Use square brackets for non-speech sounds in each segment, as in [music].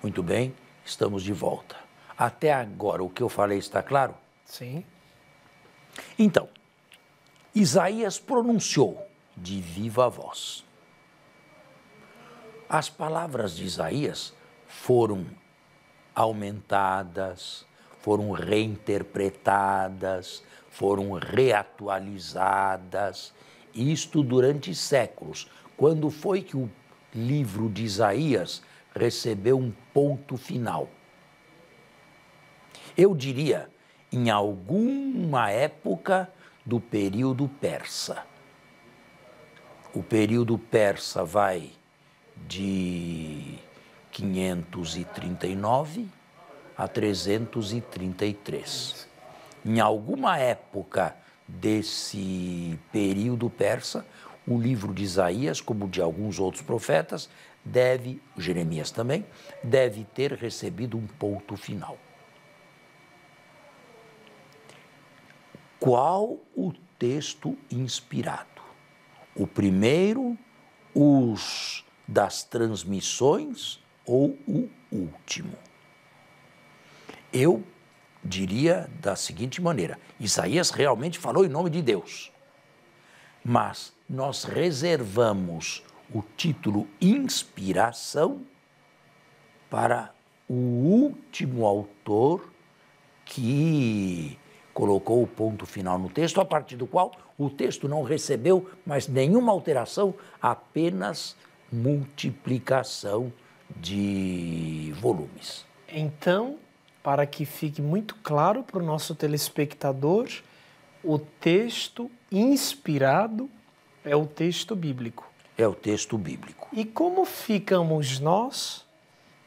Muito bem, estamos de volta. Até agora, o que eu falei está claro? Sim. Então, Isaías pronunciou de viva voz. As palavras de Isaías foram aumentadas, foram reinterpretadas, foram reatualizadas, isto durante séculos. Quando foi que o livro de Isaías recebeu um ponto final. Eu diria, em alguma época do período persa. O período persa vai de 539 a 333. Em alguma época desse período persa, o livro de Isaías, como de alguns outros profetas, deve, Jeremias também, deve ter recebido um ponto final. Qual o texto inspirado? O primeiro, os das transmissões ou o último? Eu diria da seguinte maneira: Isaías realmente falou em nome de Deus, mas nós reservamos o título Inspiração para o último autor que colocou o ponto final no texto, a partir do qual o texto não recebeu mais nenhuma alteração, apenas multiplicação de volumes. Então, para que fique muito claro para o nosso telespectador, o texto inspirado é o texto bíblico é o texto bíblico. E como ficamos nós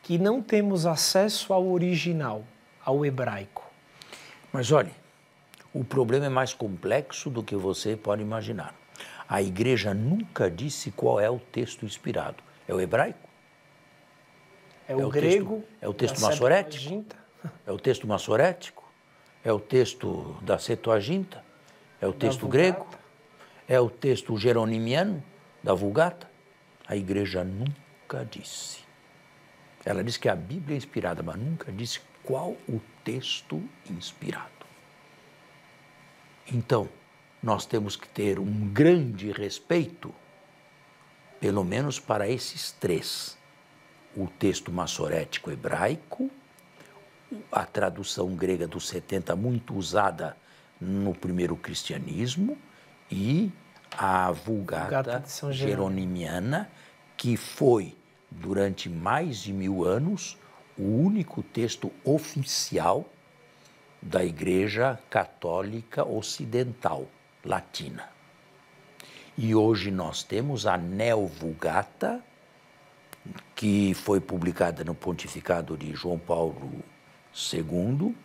que não temos acesso ao original, ao hebraico? Mas olhe, o problema é mais complexo do que você pode imaginar. A igreja nunca disse qual é o texto inspirado. É o hebraico? É o, é o grego? Texto, é o texto maçorético? [laughs] É o texto maçorético? É o texto da Septuaginta? É o texto grego? É o texto geronimiano? da Vulgata, a igreja nunca disse. Ela diz que a Bíblia é inspirada, mas nunca disse qual o texto inspirado. Então, nós temos que ter um grande respeito, pelo menos para esses três: o texto maçorético hebraico, a tradução grega dos 70, muito usada no primeiro cristianismo, e a Vulgata, Vulgata Geronimiana, que foi, durante mais de mil anos, o único texto oficial da Igreja Católica Ocidental Latina. E hoje nós temos a Neo-Vulgata, que foi publicada no pontificado de João Paulo II,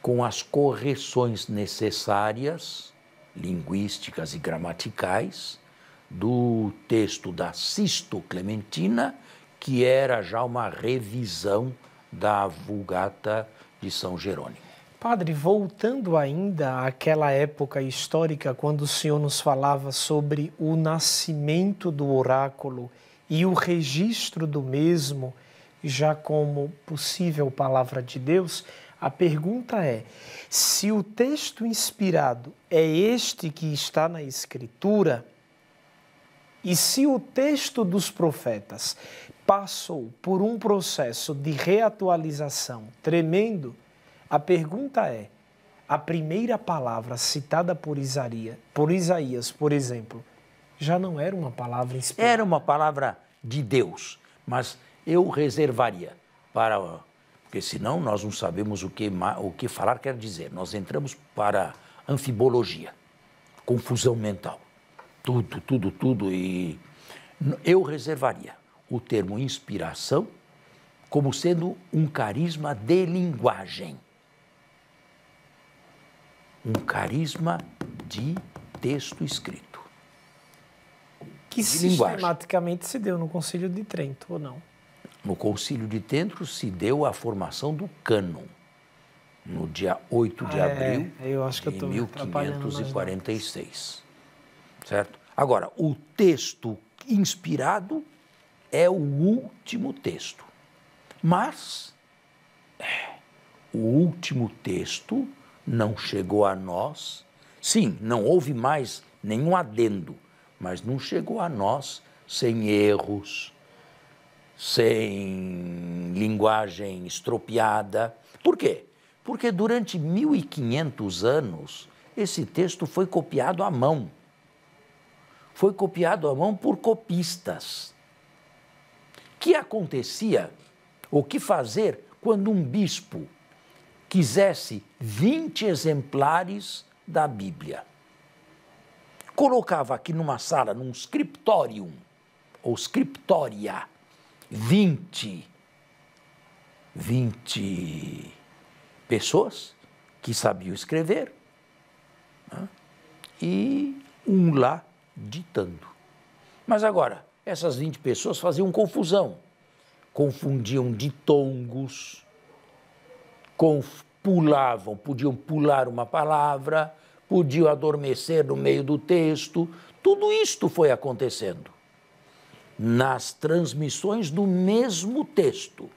com as correções necessárias linguísticas e gramaticais do texto da Sisto Clementina, que era já uma revisão da Vulgata de São Jerônimo. Padre, voltando ainda àquela época histórica quando o senhor nos falava sobre o nascimento do oráculo e o registro do mesmo já como possível palavra de Deus, a pergunta é: se o texto inspirado é este que está na Escritura, e se o texto dos profetas passou por um processo de reatualização tremendo, a pergunta é: a primeira palavra citada por Isaías, por, Isaías, por exemplo, já não era uma palavra inspirada? Era uma palavra de Deus, mas eu reservaria para porque senão nós não sabemos o que, o que falar quer dizer. Nós entramos para anfibologia, confusão mental, tudo, tudo, tudo. E eu reservaria o termo inspiração como sendo um carisma de linguagem, um carisma de texto escrito. Que de sistematicamente linguagem. se deu no Concílio de Trento, ou não? No Concílio de Trento se deu a formação do cânon, no dia 8 de ah, é. abril é, eu acho que de eu né? 1546. Certo? Agora, o texto inspirado é o último texto. Mas é, o último texto não chegou a nós. Sim, não houve mais nenhum adendo, mas não chegou a nós sem erros, sem linguagem estropiada. Por quê? Porque durante 1500 anos esse texto foi copiado à mão. Foi copiado à mão por copistas. O Que acontecia o que fazer quando um bispo quisesse 20 exemplares da Bíblia? Colocava aqui numa sala, num scriptorium, ou scriptoria, 20, 20 pessoas que sabiam escrever né? e um lá ditando. Mas agora, essas 20 pessoas faziam confusão, confundiam ditongos, conf pulavam, podiam pular uma palavra, podiam adormecer no meio do texto, tudo isto foi acontecendo nas transmissões do mesmo texto.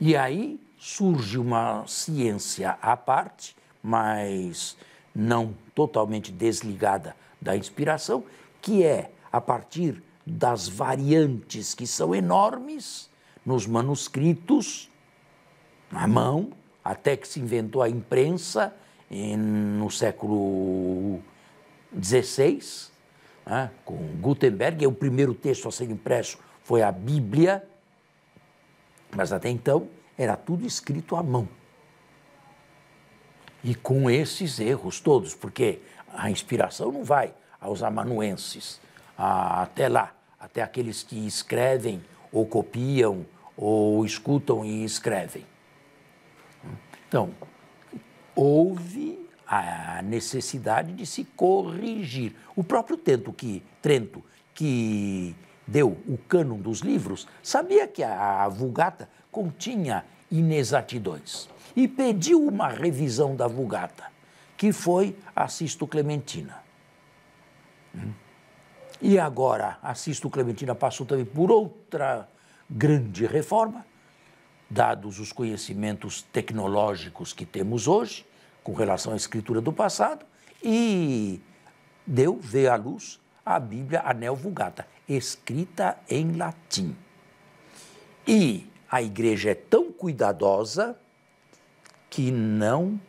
E aí surge uma ciência à parte, mas não totalmente desligada da inspiração, que é a partir das variantes que são enormes nos manuscritos, à mão, até que se inventou a imprensa em, no século XVI né, com Gutenberg. É o primeiro texto a ser impresso foi a Bíblia, mas até então era tudo escrito à mão. E com esses erros todos, porque a inspiração não vai aos amanuenses, a, ah, até lá, até aqueles que escrevem ou copiam ou escutam e escrevem. Então, houve a necessidade de se corrigir. O próprio Trento que, Trento, que deu o cânon dos livros, sabia que a Vulgata continha inexatidões e pediu uma revisão da Vulgata, que foi Assisto Clementina. Hum? E agora, Assisto Clementina passou também por outra grande reforma, dados os conhecimentos tecnológicos que temos hoje, com relação à escritura do passado e deu, veio à luz, a Bíblia Anel Vulgata, escrita em latim. E a igreja é tão cuidadosa que não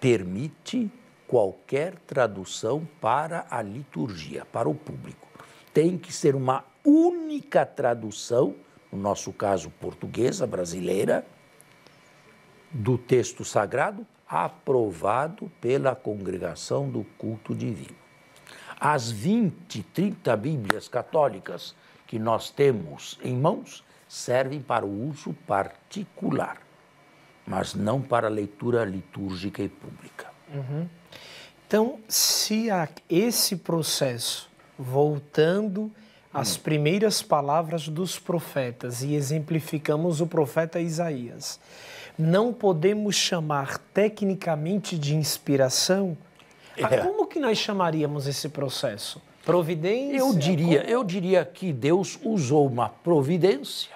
permite qualquer tradução para a liturgia, para o público. Tem que ser uma única tradução, no nosso caso portuguesa, brasileira, do texto sagrado aprovado pela congregação do culto divino. As 20, 30 Bíblias católicas que nós temos em mãos servem para o uso particular, mas não para a leitura litúrgica e pública. Uhum. Então, se há esse processo, voltando às hum. primeiras palavras dos profetas, e exemplificamos o profeta Isaías, não podemos chamar tecnicamente de inspiração, é. Ah, como que nós chamaríamos esse processo? Providência? Eu diria, como? eu diria que Deus usou uma providência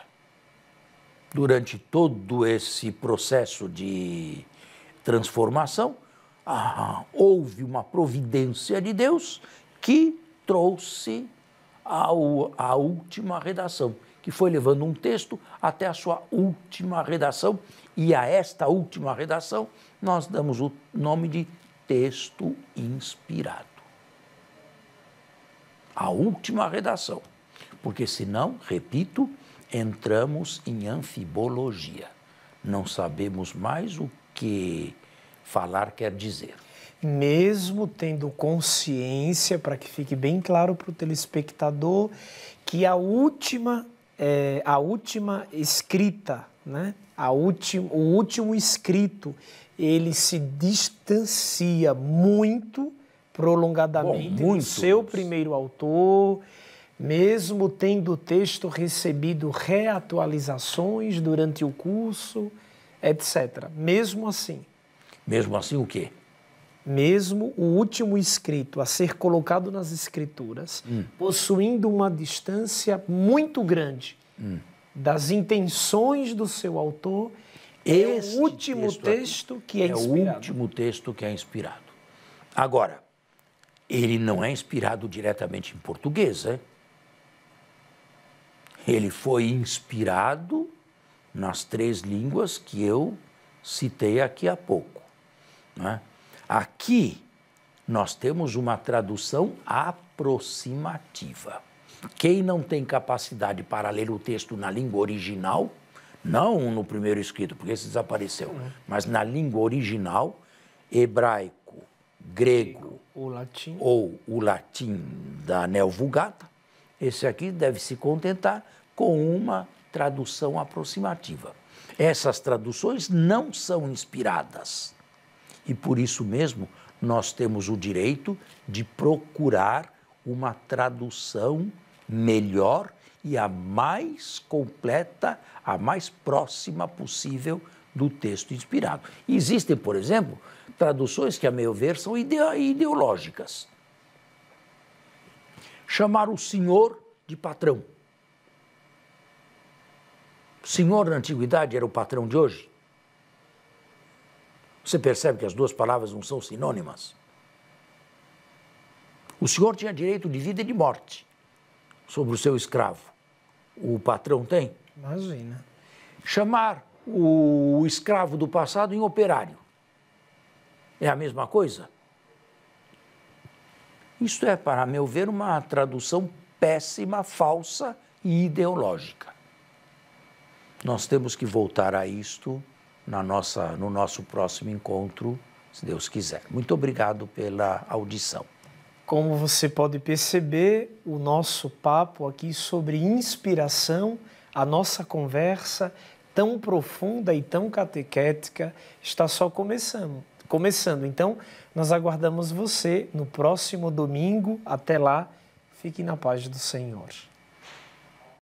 durante todo esse processo de transformação. Ah, houve uma providência de Deus que trouxe ao, a última redação, que foi levando um texto até a sua última redação e a esta última redação nós damos o nome de texto inspirado. A última redação. Porque senão, repito, entramos em anfibologia. Não sabemos mais o que falar quer dizer. Mesmo tendo consciência, para que fique bem claro para o telespectador, que a última, é, a última escrita, né? o último escrito, ele se distancia muito prolongadamente Bom, muito. do seu primeiro autor, mesmo tendo o texto recebido reatualizações durante o curso, etc. Mesmo assim. Mesmo assim o quê? Mesmo o último escrito a ser colocado nas escrituras, hum. possuindo uma distância muito grande hum das intenções do seu autor. é o último texto, texto que é, é inspirado. É o último texto que é inspirado. Agora, ele não é inspirado diretamente em português, né? Ele foi inspirado nas três línguas que eu citei aqui há pouco. Né? Aqui nós temos uma tradução aproximativa. Quem não tem capacidade para ler o texto na língua original, não no primeiro escrito, porque esse desapareceu, uhum. mas na língua original, hebraico, grego o latim. ou o latim da Vulgata, esse aqui deve se contentar com uma tradução aproximativa. Essas traduções não são inspiradas e por isso mesmo nós temos o direito de procurar uma tradução melhor e a mais completa, a mais próxima possível do texto inspirado. Existem, por exemplo, traduções que, a meu ver, são ideológicas. Chamar o senhor de patrão. O senhor na antiguidade era o patrão de hoje? Você percebe que as duas palavras não são sinônimas? O senhor tinha direito de vida e de morte sobre o seu escravo. O patrão tem? Imagina. Chamar o escravo do passado em operário. É a mesma coisa? Isto é, para meu ver, uma tradução péssima, falsa e ideológica. Nós temos que voltar a isto na nossa, no nosso próximo encontro, se Deus quiser. Muito obrigado pela audição. Como você pode perceber, o nosso papo aqui sobre inspiração, a nossa conversa tão profunda e tão catequética está só começando. Começando, então, nós aguardamos você no próximo domingo. Até lá, fique na paz do Senhor.